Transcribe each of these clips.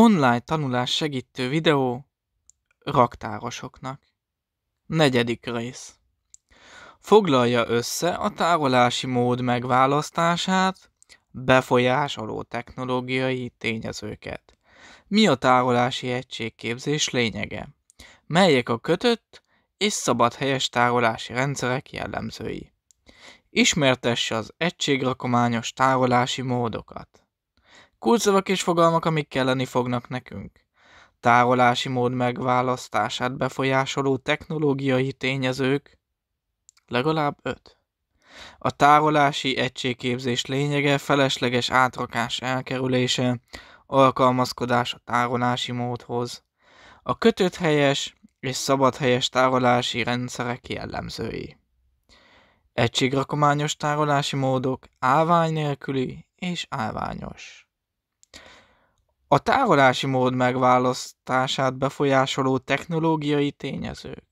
Online tanulás segítő videó raktárosoknak. Negyedik rész. Foglalja össze a tárolási mód megválasztását, befolyásoló technológiai tényezőket. Mi a tárolási egységképzés lényege? Melyek a kötött és szabad helyes tárolási rendszerek jellemzői? Ismertesse az egységrakományos tárolási módokat. Kulcsszavak és fogalmak, amik kelleni fognak nekünk. Tárolási mód megválasztását befolyásoló technológiai tényezők legalább öt. A tárolási egységképzés lényege felesleges átrakás elkerülése, alkalmazkodás a tárolási módhoz. A kötött helyes és szabad helyes tárolási rendszerek jellemzői. Egységrakományos tárolási módok, állvány nélküli és állványos a tárolási mód megválasztását befolyásoló technológiai tényezők.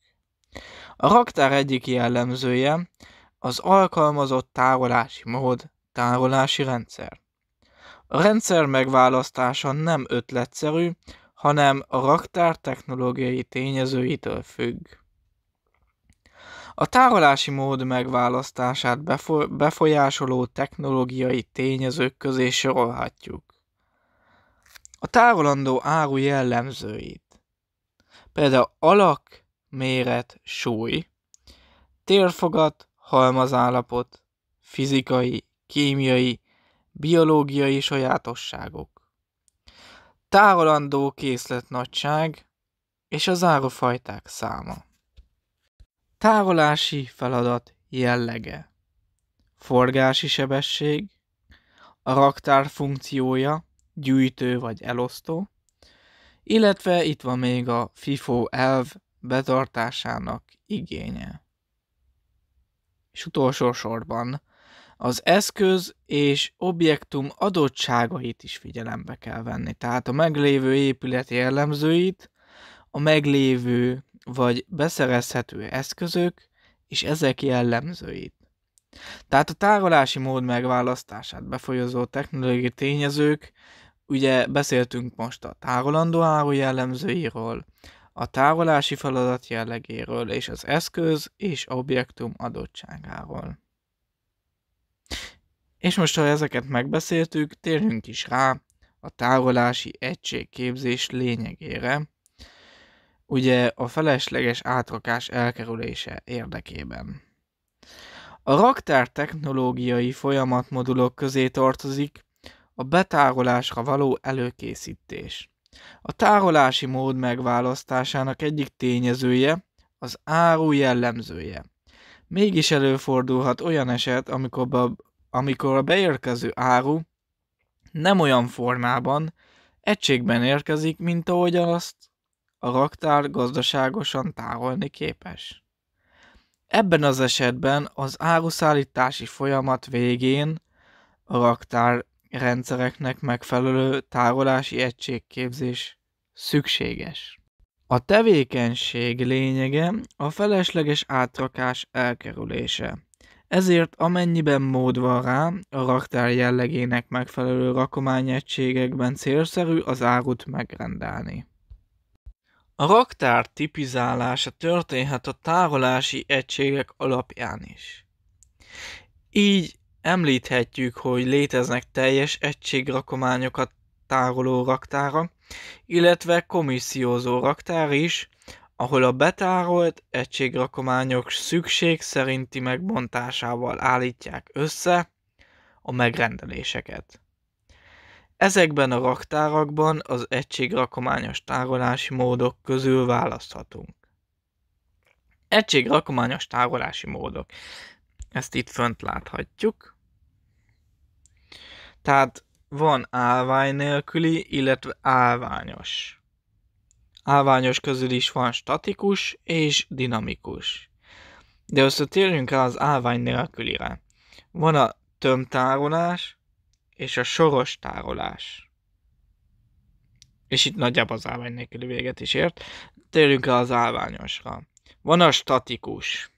A raktár egyik jellemzője az alkalmazott tárolási mód, tárolási rendszer. A rendszer megválasztása nem ötletszerű, hanem a raktár technológiai tényezőitől függ. A tárolási mód megválasztását befolyásoló technológiai tényezők közé sorolhatjuk a tárolandó áru jellemzőit. Például alak, méret, súly, térfogat, halmazállapot, fizikai, kémiai, biológiai sajátosságok. Tárolandó készletnagyság és az árufajták száma. Tárolási feladat jellege. Forgási sebesség, a raktár funkciója, gyűjtő vagy elosztó, illetve itt van még a FIFO elv betartásának igénye. És utolsó sorban az eszköz és objektum adottságait is figyelembe kell venni, tehát a meglévő épület jellemzőit, a meglévő vagy beszerezhető eszközök és ezek jellemzőit. Tehát a tárolási mód megválasztását befolyozó technológiai tényezők Ugye beszéltünk most a tárolandó áru jellemzőiről, a tárolási feladat jellegéről és az eszköz és objektum adottságáról. És most, ha ezeket megbeszéltük, térjünk is rá a tárolási egységképzés lényegére, ugye a felesleges átrakás elkerülése érdekében. A raktár technológiai folyamatmodulok közé tartozik a betárolásra való előkészítés. A tárolási mód megválasztásának egyik tényezője az áru jellemzője. Mégis előfordulhat olyan eset, amikor, be, amikor a beérkező áru nem olyan formában, egységben érkezik, mint ahogy azt a raktár gazdaságosan tárolni képes. Ebben az esetben az áruszállítási folyamat végén a raktár rendszereknek megfelelő tárolási egységképzés szükséges. A tevékenység lényege a felesleges átrakás elkerülése. Ezért amennyiben mód van rá, a raktár jellegének megfelelő rakományegységekben célszerű az árut megrendelni. A raktár tipizálása történhet a tárolási egységek alapján is. Így Említhetjük, hogy léteznek teljes egységrakományokat tároló raktára, illetve komissziózó raktár is, ahol a betárolt egységrakományok szükség szerinti megbontásával állítják össze a megrendeléseket. Ezekben a raktárakban az egységrakományos tárolási módok közül választhatunk. Egységrakományos tárolási módok. Ezt itt fönt láthatjuk. Tehát van állvány nélküli, illetve állványos. Állványos közül is van statikus és dinamikus. De először térjünk el az állvány nélkülire. Van a tömtárolás és a soros tárolás. És itt nagyjából az állvány nélküli véget is ért. Térjünk el az állványosra. Van a statikus.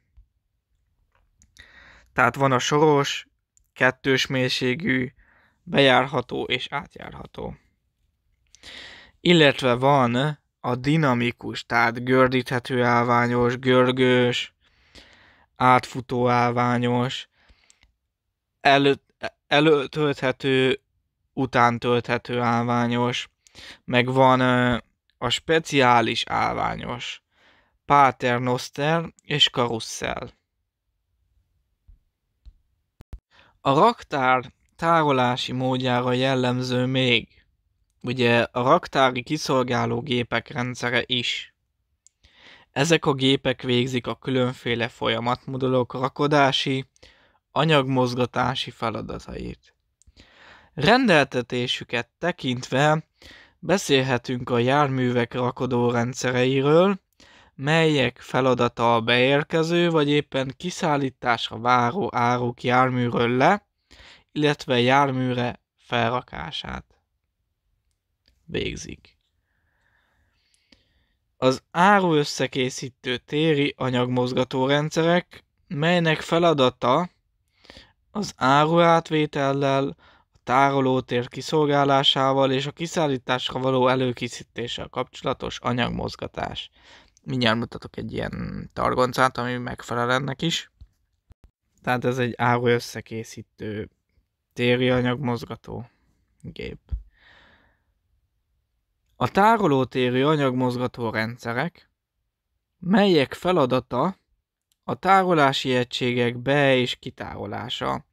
Tehát van a soros, kettős mélységű, bejárható és átjárható. Illetve van a dinamikus, tehát gördíthető állványos, görgős, átfutó állványos, elő, előtölthető, utántölthető állványos, meg van a speciális állványos, paternoster és karusszel. A raktár tárolási módjára jellemző még ugye a raktári kiszolgáló gépek rendszere is. Ezek a gépek végzik a különféle folyamatmodulok rakodási, anyagmozgatási feladatait. Rendeltetésüket tekintve beszélhetünk a járművek rakodó rendszereiről, melyek feladata a beérkező vagy éppen kiszállításra váró áruk járműről le, illetve járműre felrakását végzik. Az áru összekészítő téri anyagmozgató rendszerek, melynek feladata az áru átvétellel, a tárolótér kiszolgálásával és a kiszállításra való előkészítéssel kapcsolatos anyagmozgatás. Mindjárt mutatok egy ilyen targoncát, ami megfelel ennek is. Tehát ez egy áru összekészítő térőanyag mozgató gép. A tárolótérű anyagmozgató rendszerek, melyek feladata a tárolási egységek be- és kitárolása,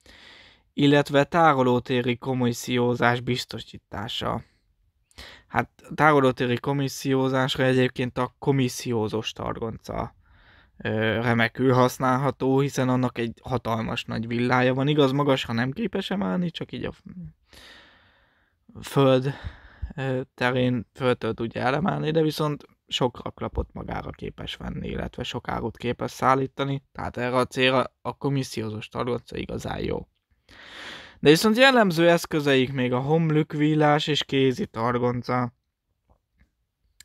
illetve tárolótéri komissziózás biztosítása. Hát tárolótéri komissziózásra egyébként a komissziózós targonca remekül használható, hiszen annak egy hatalmas nagy villája van. Igaz, magas, ha nem képes emelni, csak így a föld terén föltől tudja elemelni, de viszont sok raklapot magára képes venni, illetve sok árut képes szállítani, tehát erre a célra a komissziózós targonca igazán jó. De viszont jellemző eszközeik még a homlükvillás és kézi targonca.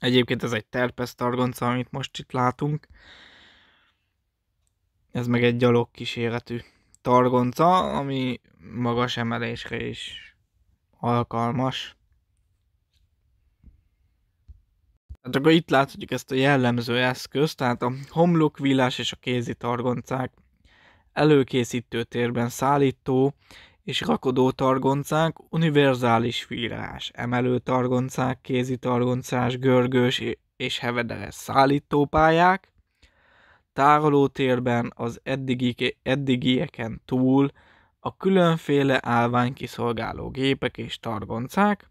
Egyébként ez egy terpesz targonca, amit most itt látunk. Ez meg egy gyalog kíséretű targonca, ami magas emelésre is alkalmas. Hát akkor itt láthatjuk ezt a jellemző eszközt, tehát a homlokvillás és a kézi targoncák, előkészítő térben szállító és rakodó targoncák, univerzális villás, emelő targoncák, kézi targoncás, görgős és hevederes szállítópályák, tárolótérben az eddigi, eddigieken túl a különféle állványkiszolgáló gépek és targoncák,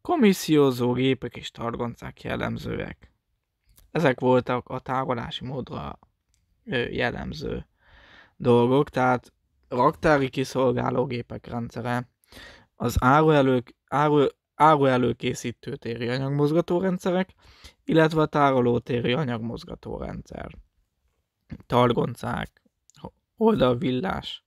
komissziózó gépek és targoncák jellemzőek. Ezek voltak a tárolási módra jellemző dolgok, tehát raktári gépek rendszere, az áruelők, áru, áruelőkészítő téri rendszerek, illetve a anyagmozgató rendszer targoncák, oldalvillás,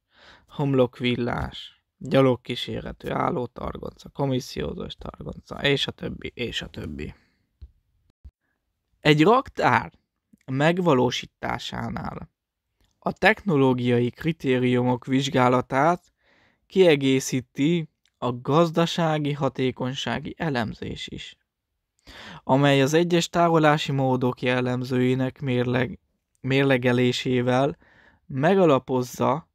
homlokvillás, gyalogkísérletű álló targonca, komissziózós targonca, és a többi, és a többi. Egy raktár megvalósításánál a technológiai kritériumok vizsgálatát kiegészíti a gazdasági hatékonysági elemzés is, amely az egyes tárolási módok jellemzőinek mérleg, mérlegelésével megalapozza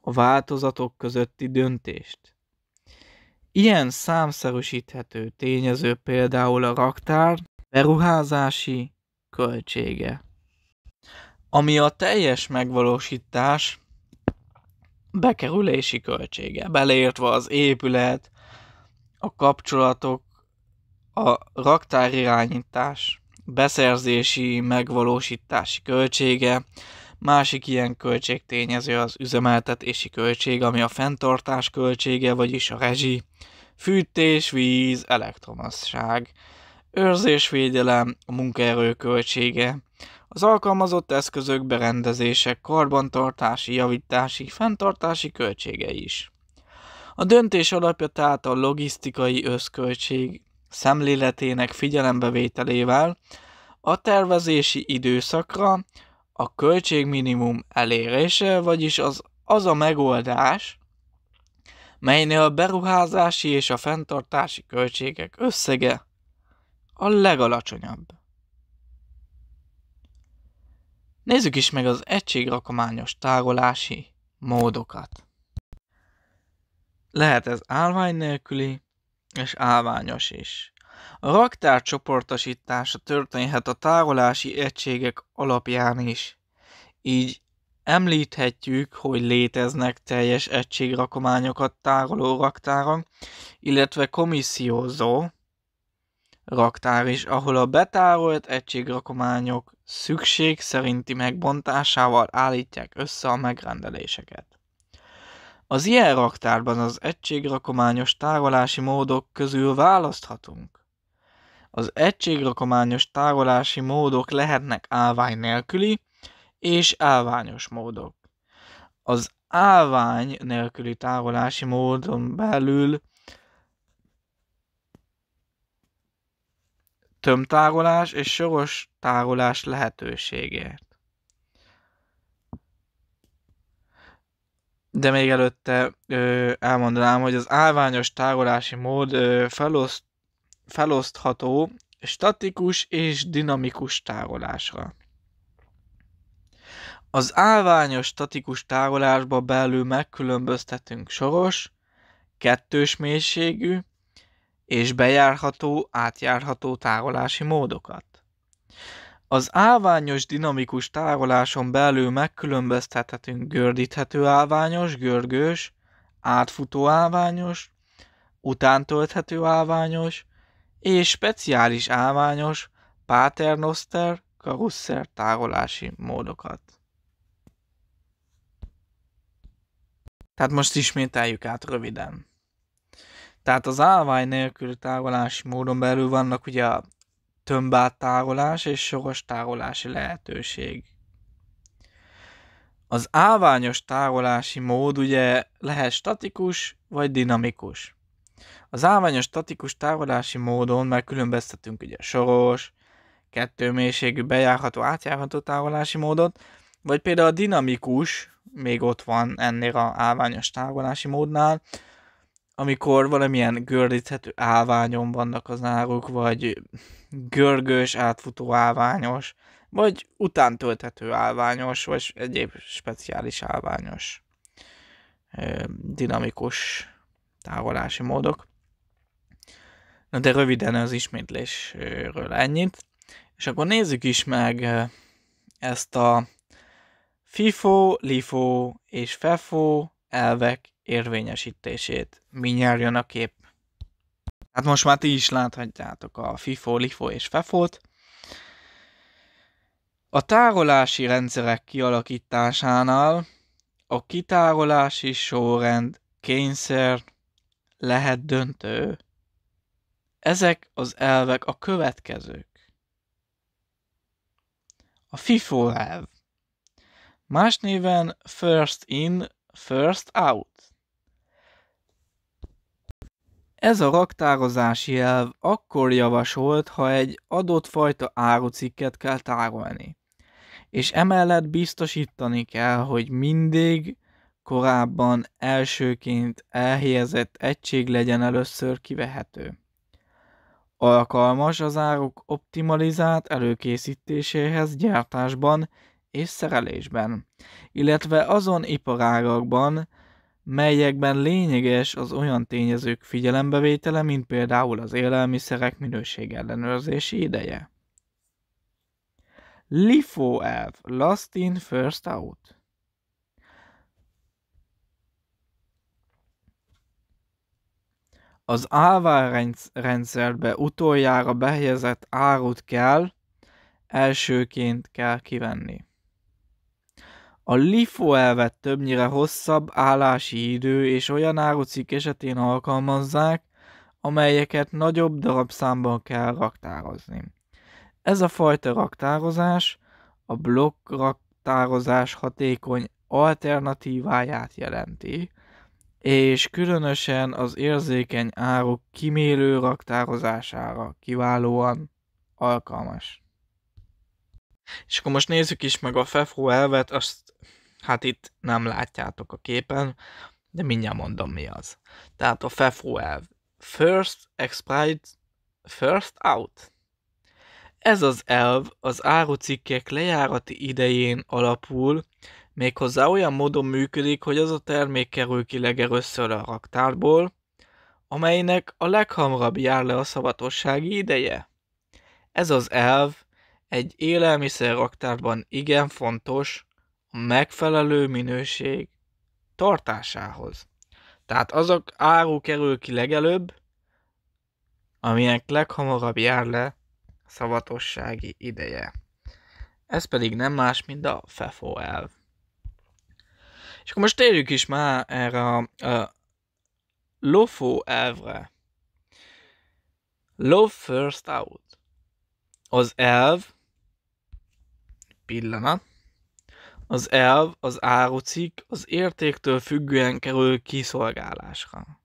a változatok közötti döntést. Ilyen számszerűsíthető tényező például a raktár beruházási költsége, ami a teljes megvalósítás bekerülési költsége, beleértve az épület, a kapcsolatok, a raktár irányítás, beszerzési, megvalósítási költsége, másik ilyen költségtényező az üzemeltetési költség, ami a fenntartás költsége, vagyis a rezsi, fűtés, víz, elektromosság, őrzésvédelem, a munkaerő költsége, az alkalmazott eszközök berendezések, karbantartási, javítási, fenntartási költsége is. A döntés alapja tehát a logisztikai összköltség, szemléletének figyelembevételével a tervezési időszakra a költségminimum elérése, vagyis az, az a megoldás, melynél a beruházási és a fenntartási költségek összege a legalacsonyabb. Nézzük is meg az egységrakományos tárolási módokat. Lehet ez állvány nélküli, és álványos is. A raktár csoportosítása történhet a tárolási egységek alapján is. Így említhetjük, hogy léteznek teljes egységrakományokat tároló raktárak, illetve komissziózó raktár is, ahol a betárolt egységrakományok szükség szerinti megbontásával állítják össze a megrendeléseket. Az ilyen raktárban az egységrakományos tárolási módok közül választhatunk. Az egységrakományos tárolási módok lehetnek állvány nélküli és állványos módok. Az állvány nélküli tárolási módon belül tömtárolás és soros tárolás lehetőségért. de még előtte ö, elmondanám, hogy az álványos tárolási mód ö, feloszt, felosztható statikus és dinamikus tárolásra. Az álványos statikus tárolásba belül megkülönböztetünk soros, kettős mélységű és bejárható, átjárható tárolási módokat. Az állványos dinamikus tároláson belül megkülönböztethetünk gördíthető állványos, görgős, átfutó állványos, utántölthető állványos és speciális állványos, paternoster, karusszer tárolási módokat. Tehát most ismételjük át röviden. Tehát az állvány nélkül tárolási módon belül vannak ugye tárolás és soros tárolási lehetőség. Az állványos tárolási mód ugye lehet statikus vagy dinamikus. Az állványos statikus tárolási módon megkülönböztetünk ugye soros, mélységű bejárható, átjárható tárolási módot, vagy például a dinamikus, még ott van ennél a állványos tárolási módnál, amikor valamilyen gördíthető állványon vannak az náruk, vagy görgős, átfutó állványos, vagy utántölthető állványos, vagy egyéb speciális állványos dinamikus távolási módok. Na de röviden az ismétlésről ennyit. És akkor nézzük is meg ezt a FIFO, LIFO és FEFO elvek érvényesítését mi a kép. Hát most már ti is láthatjátok a FIFO, LIFO és FEFO-t. A tárolási rendszerek kialakításánál a kitárolási sorrend kényszer lehet döntő. Ezek az elvek a következők. A FIFO elv. Más néven first in, first out. Ez a raktározási elv akkor javasolt, ha egy adott fajta árucikket kell tárolni. És emellett biztosítani kell, hogy mindig korábban elsőként elhelyezett egység legyen először kivehető. Alkalmas az áruk optimalizált előkészítéséhez gyártásban és szerelésben, illetve azon iparágakban, melyekben lényeges az olyan tényezők figyelembevétele, mint például az élelmiszerek ellenőrzési ideje. LIFO elv, last in, first out. Az ávárrendszerbe utoljára behelyezett árut kell, elsőként kell kivenni. A LIFO elvet többnyire hosszabb állási idő és olyan árucik esetén alkalmazzák, amelyeket nagyobb darabszámban kell raktározni. Ez a fajta raktározás a blokk raktározás hatékony alternatíváját jelenti, és különösen az érzékeny áruk kimélő raktározására kiválóan alkalmas. És akkor most nézzük is meg a FEFO elvet, azt hát itt nem látjátok a képen, de mindjárt mondom mi az. Tehát a FEFO elv. First expired, first out. Ez az elv az árucikkek lejárati idején alapul, méghozzá olyan módon működik, hogy az a termék kerül ki legerőször a raktárból, amelynek a leghamarabb jár le a szabatossági ideje. Ez az elv egy élelmiszerraktárban igen fontos a megfelelő minőség tartásához. Tehát azok áru kerül ki legelőbb, aminek leghamarabb jár le szavatossági ideje. Ez pedig nem más, mint a FEFO elv. És akkor most térjük is már erre a, a LOFO elvre. Love first out. Az elv Pillanat. Az elv, az árucik az értéktől függően kerül kiszolgálásra.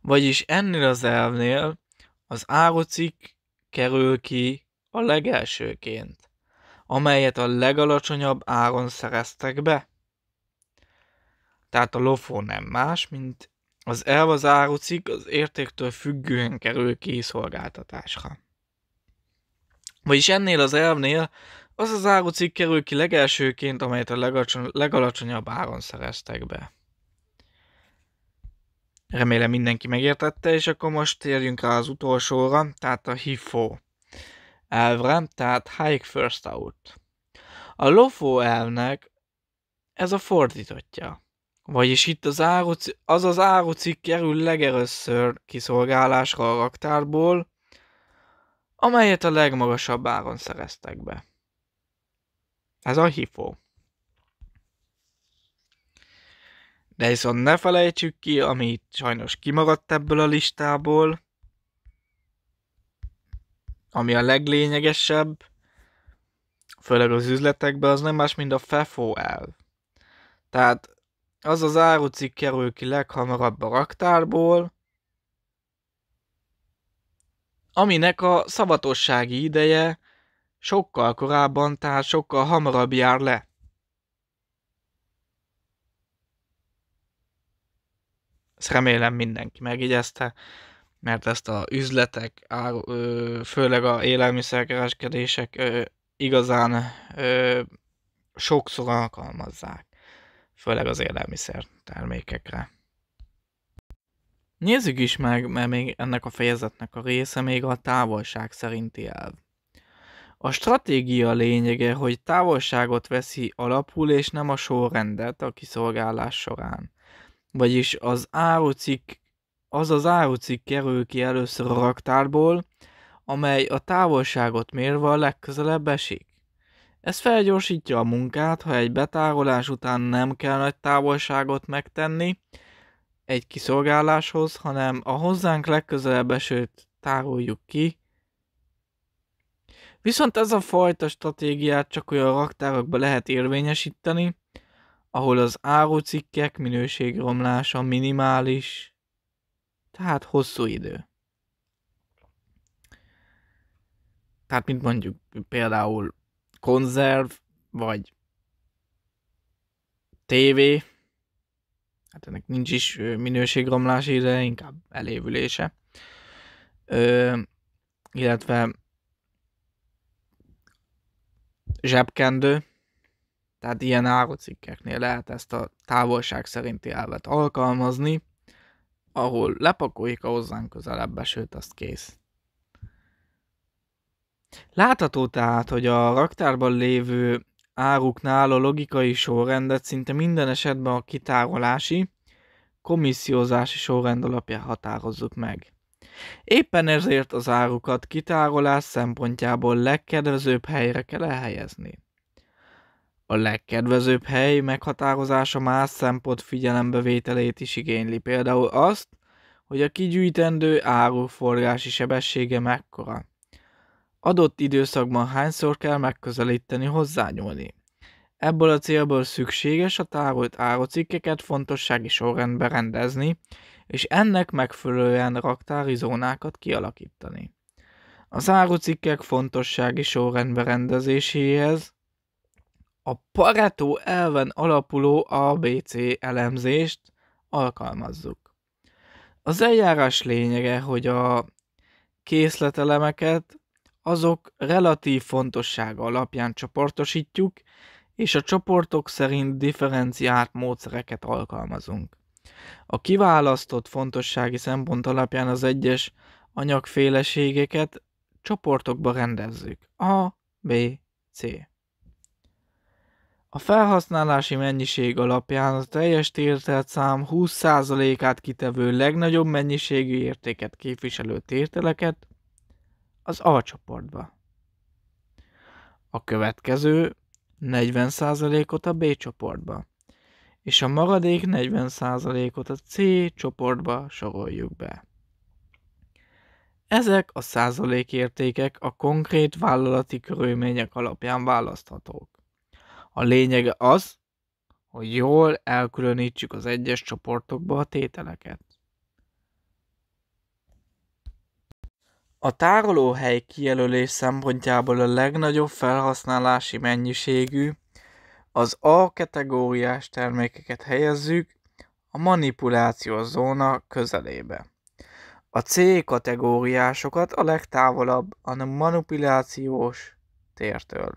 Vagyis ennél az elvnél az árucik kerül ki a legelsőként, amelyet a legalacsonyabb áron szereztek be. Tehát a lofó nem más, mint az elv az árucik az értéktől függően kerül kiszolgáltatásra. Vagyis ennél az elvnél az az árucikk kerül ki legelsőként, amelyet a legalacsony, legalacsonyabb áron szereztek be. Remélem mindenki megértette, és akkor most térjünk rá az utolsóra, tehát a HIFO elvre, tehát Hike First Out. A LOFO elvnek ez a fordítottja. Vagyis itt az, áru, az az árucikk kerül legerőször kiszolgálásra a raktárból, amelyet a legmagasabb áron szereztek be. Ez a hifó. De viszont ne felejtsük ki, ami sajnos kimaradt ebből a listából, ami a leglényegesebb, főleg az üzletekben, az nem más, mint a FEFO elv. Tehát az az árucikk kerül ki leghamarabb a raktárból, aminek a szavatossági ideje sokkal korábban, tehát sokkal hamarabb jár le. Ezt remélem mindenki megigyezte, mert ezt a üzletek, főleg a élelmiszerkereskedések igazán sokszor alkalmazzák, főleg az élelmiszer termékekre. Nézzük is meg, mert még ennek a fejezetnek a része még a távolság szerinti elv. A stratégia lényege, hogy távolságot veszi alapul, és nem a sorrendet a kiszolgálás során. Vagyis az árucik, az az árucik kerül ki először a raktárból, amely a távolságot mérve a legközelebb esik. Ez felgyorsítja a munkát, ha egy betárolás után nem kell nagy távolságot megtenni egy kiszolgáláshoz, hanem a hozzánk legközelebb esőt tároljuk ki, Viszont ez a fajta stratégiát csak olyan raktárakba lehet érvényesíteni, ahol az árucikkek minőségromlása minimális, tehát hosszú idő. Tehát, mint mondjuk például konzerv, vagy tévé, hát ennek nincs is minőségromlási ide, inkább elévülése. Ö, illetve zsebkendő, tehát ilyen árucikkeknél lehet ezt a távolság szerinti elvet alkalmazni, ahol lepakoljuk a hozzánk közelebb sőt azt kész. Látható tehát, hogy a raktárban lévő áruknál a logikai sorrendet szinte minden esetben a kitárolási, komissziózási sorrend alapján határozzuk meg. Éppen ezért az árukat kitárolás szempontjából legkedvezőbb helyre kell elhelyezni. A legkedvezőbb hely meghatározása más szempont figyelembevételét is igényli, például azt, hogy a kigyűjtendő áruforgási sebessége mekkora. Adott időszakban hányszor kell megközelíteni, hozzányúlni. Ebből a célból szükséges a tárolt árucikkeket fontossági sorrendbe rendezni, és ennek megfelelően raktári zónákat kialakítani. Az árucikkek fontossági sorrendbe rendezéséhez a Pareto elven alapuló ABC elemzést alkalmazzuk. Az eljárás lényege, hogy a készletelemeket azok relatív fontossága alapján csoportosítjuk, és a csoportok szerint differenciált módszereket alkalmazunk. A kiválasztott fontossági szempont alapján az egyes anyagféleségeket csoportokba rendezzük. A, B, C. A felhasználási mennyiség alapján a teljes tértelt szám 20%-át kitevő legnagyobb mennyiségű értéket képviselő térteleket az A csoportba. A következő 40%-ot a B csoportba és a maradék 40%-ot a C csoportba soroljuk be. Ezek a százalékértékek a konkrét vállalati körülmények alapján választhatók. A lényege az, hogy jól elkülönítsük az egyes csoportokba a tételeket. A tárolóhely kijelölés szempontjából a legnagyobb felhasználási mennyiségű az A kategóriás termékeket helyezzük a manipulációs zóna közelébe. A C kategóriásokat a legtávolabb a manipulációs tértől.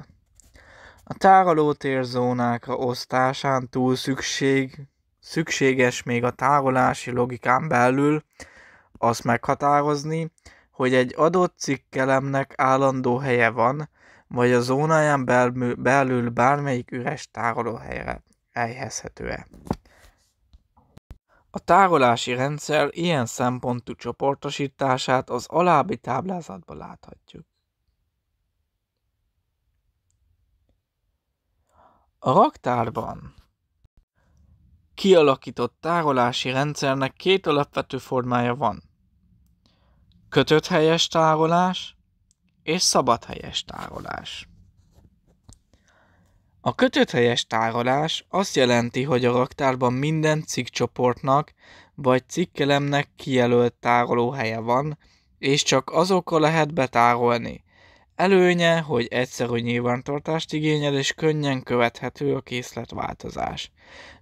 A térzónákra osztásán túl szükség, szükséges még a tárolási logikán belül azt meghatározni, hogy egy adott cikkelemnek állandó helye van, vagy a zónáján belül, belül bármelyik üres tárolóhelyre elhelyezhető-e. A tárolási rendszer ilyen szempontú csoportosítását az alábbi táblázatban láthatjuk. A raktárban kialakított tárolási rendszernek két alapvető formája van. Kötött helyes tárolás és helyes tárolás. A helyes tárolás azt jelenti, hogy a raktárban minden cikkcsoportnak vagy cikkelemnek kijelölt tárolóhelye van, és csak azokkal lehet betárolni. Előnye, hogy egyszerű nyilvántartást igényel és könnyen követhető a készletváltozás.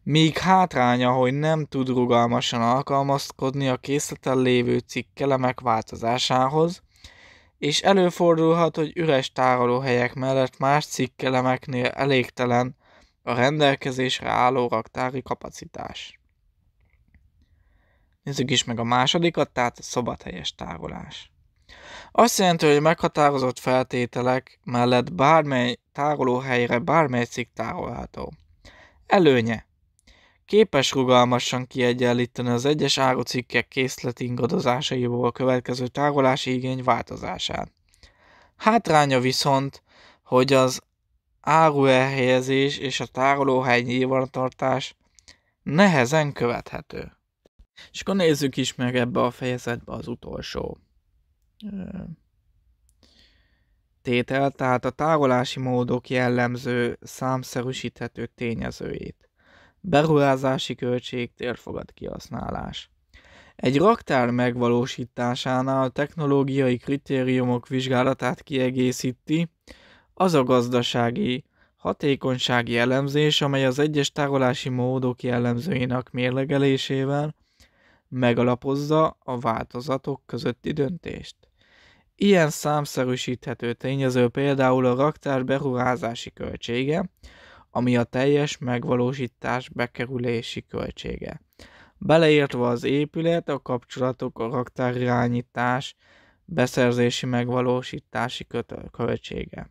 Míg hátránya, hogy nem tud rugalmasan alkalmazkodni a készleten lévő cikkelemek változásához, és előfordulhat, hogy üres tárolóhelyek mellett más cikkelemeknél elégtelen a rendelkezésre álló raktári kapacitás. Nézzük is meg a másodikat, tehát a szabadhelyes tárolás. Azt jelenti, hogy meghatározott feltételek mellett bármely tárolóhelyre bármely cikk tárolható. Előnye képes rugalmasan kiegyenlíteni az egyes árucikkek készleti ingadozásaiból következő tárolási igény változását. Hátránya viszont, hogy az áruelhelyezés és a tárolóhely nyilvántartás nehezen követhető. És akkor nézzük is meg ebbe a fejezetbe az utolsó tétel, tehát a tárolási módok jellemző számszerűsíthető tényezőjét. Beruházási költség, térfogat kihasználás. Egy raktár megvalósításánál technológiai kritériumok vizsgálatát kiegészíti az a gazdasági hatékonysági elemzés, amely az egyes tárolási módok jellemzőinek mérlegelésével megalapozza a változatok közötti döntést. Ilyen számszerűsíthető tényező például a raktár beruházási költsége, ami a teljes megvalósítás bekerülési költsége. Beleértve az épület, a kapcsolatok, a raktárirányítás, beszerzési megvalósítási költsége.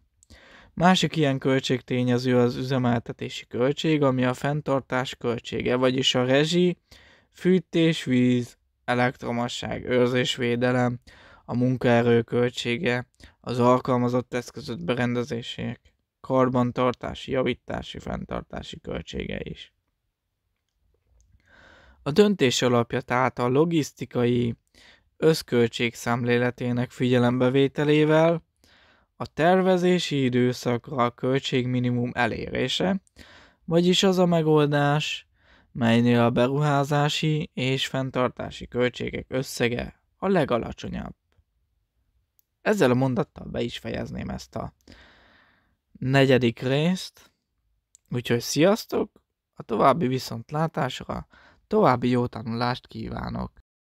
Másik ilyen költségtényező az üzemeltetési költség, ami a fenntartás költsége, vagyis a rezsi, fűtés, víz, elektromosság, őrzésvédelem, a munkaerő költsége, az alkalmazott eszközött berendezések karbantartási, javítási, fenntartási költsége is. A döntés alapja tehát a logisztikai összköltség szemléletének figyelembevételével, a tervezési időszakra a költségminimum elérése, vagyis az a megoldás, melynél a beruházási és fenntartási költségek összege a legalacsonyabb. Ezzel a mondattal be is fejezném ezt a negyedik részt, úgyhogy sziasztok, a további viszontlátásra, további jó tanulást kívánok!